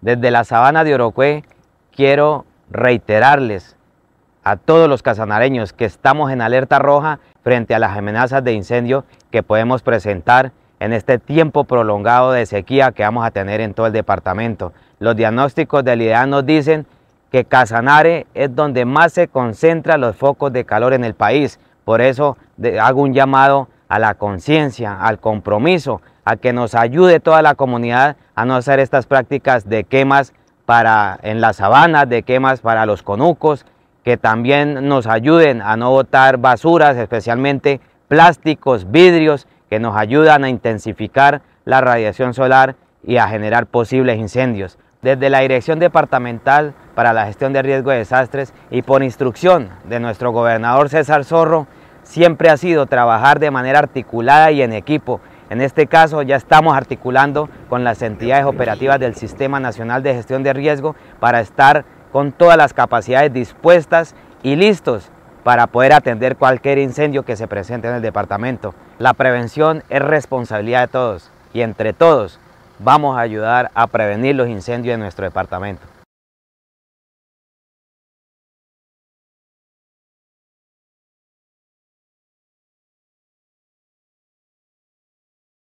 Desde la sabana de Orocué quiero reiterarles a todos los casanareños que estamos en alerta roja frente a las amenazas de incendio que podemos presentar en este tiempo prolongado de sequía que vamos a tener en todo el departamento. Los diagnósticos del IDEA nos dicen que Casanare es donde más se concentran los focos de calor en el país. Por eso hago un llamado a la conciencia, al compromiso, a que nos ayude toda la comunidad a no hacer estas prácticas de quemas para en las sabanas, de quemas para los conucos, que también nos ayuden a no botar basuras, especialmente plásticos, vidrios, que nos ayudan a intensificar la radiación solar y a generar posibles incendios. Desde la Dirección Departamental para la Gestión de Riesgo de Desastres y por instrucción de nuestro gobernador César Zorro, siempre ha sido trabajar de manera articulada y en equipo en este caso ya estamos articulando con las entidades operativas del Sistema Nacional de Gestión de Riesgo para estar con todas las capacidades dispuestas y listos para poder atender cualquier incendio que se presente en el departamento. La prevención es responsabilidad de todos y entre todos vamos a ayudar a prevenir los incendios en nuestro departamento.